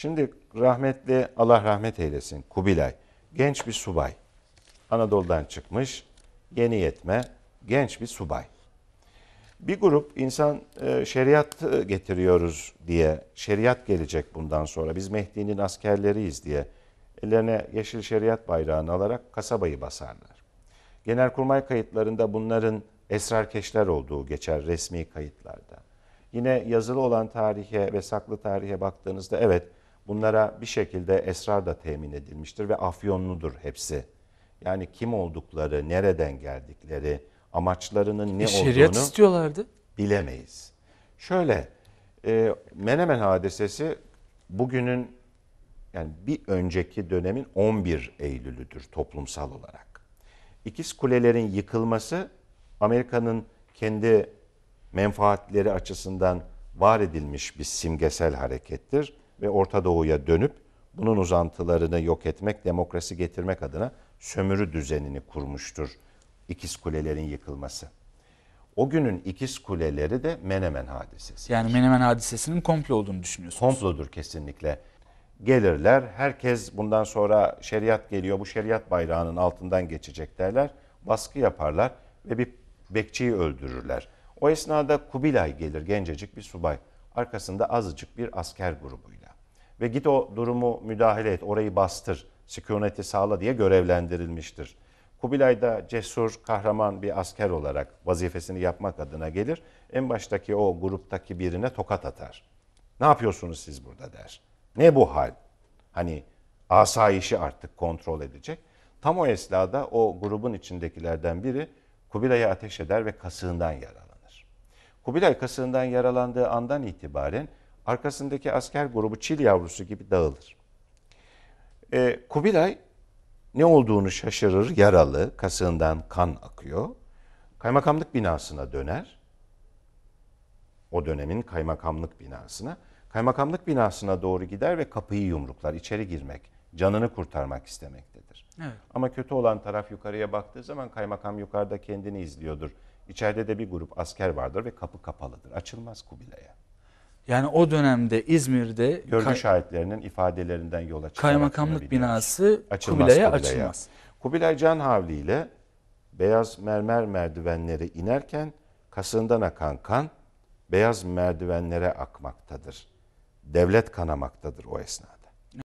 Şimdi rahmetli Allah rahmet eylesin Kubilay genç bir subay. Anadolu'dan çıkmış yeni yetme genç bir subay. Bir grup insan e, şeriat e, getiriyoruz diye, şeriat gelecek bundan sonra, biz Mehdi'nin askerleriyiz diye ellerine yeşil şeriat bayrağını alarak kasabayı basarlar. Genelkurmay kayıtlarında bunların esrarkeşler olduğu geçer resmi kayıtlarda. Yine yazılı olan tarihe ve saklı tarihe baktığınızda evet Bunlara bir şekilde esrar da temin edilmiştir ve afyonludur hepsi. Yani kim oldukları, nereden geldikleri, amaçlarının ne e, şeriat olduğunu istiyorlardı. bilemeyiz. Şöyle, e, Menemen hadisesi bugünün yani bir önceki dönemin 11 Eylül'üdür toplumsal olarak. İkiz kulelerin yıkılması Amerika'nın kendi menfaatleri açısından var edilmiş bir simgesel harekettir ve Orta Doğu'ya dönüp bunun uzantılarını yok etmek, demokrasi getirmek adına sömürü düzenini kurmuştur İkiz Kulelerin yıkılması. O günün İkiz Kuleleri de Menemen hadisesi. Yani Menemen hadisesinin komplo olduğunu düşünüyorsunuz. Komplodur kesinlikle. Gelirler, herkes bundan sonra şeriat geliyor, bu şeriat bayrağının altından geçecek derler. Baskı yaparlar ve bir bekçiyi öldürürler. O esnada Kubilay gelir, gencecik bir subay. Arkasında azıcık bir asker grubuyla ve git o durumu müdahale et, orayı bastır, sükuneti sağla diye görevlendirilmiştir. Kubilay da cesur, kahraman bir asker olarak vazifesini yapmak adına gelir. En baştaki o gruptaki birine tokat atar. Ne yapıyorsunuz siz burada der. Ne bu hal? Hani asayişi artık kontrol edecek. Tam o esnada o grubun içindekilerden biri Kubilay'a ateş eder ve kasığından yaralanır. Kubilay kasığından yaralandığı andan itibaren arkasındaki asker grubu çil yavrusu gibi dağılır. E, Kubilay ne olduğunu şaşırır, yaralı, kasığından kan akıyor. Kaymakamlık binasına döner. O dönemin kaymakamlık binasına. Kaymakamlık binasına doğru gider ve kapıyı yumruklar, içeri girmek, canını kurtarmak istemektedir. Evet. Ama kötü olan taraf yukarıya baktığı zaman kaymakam yukarıda kendini izliyordur. İçeride de bir grup asker vardır ve kapı kapalıdır. Açılmaz Kubilay'a. Yani o dönemde İzmir'de görgü şahitlerinin ifadelerinden yola çıkarak kaymakamlık binası açılmaz Kubilay'a, Kubilay'a açılmaz. Kubilay Can Havli ile beyaz mermer merdivenlere inerken kasından akan kan beyaz merdivenlere akmaktadır. Devlet kanamaktadır o esnada.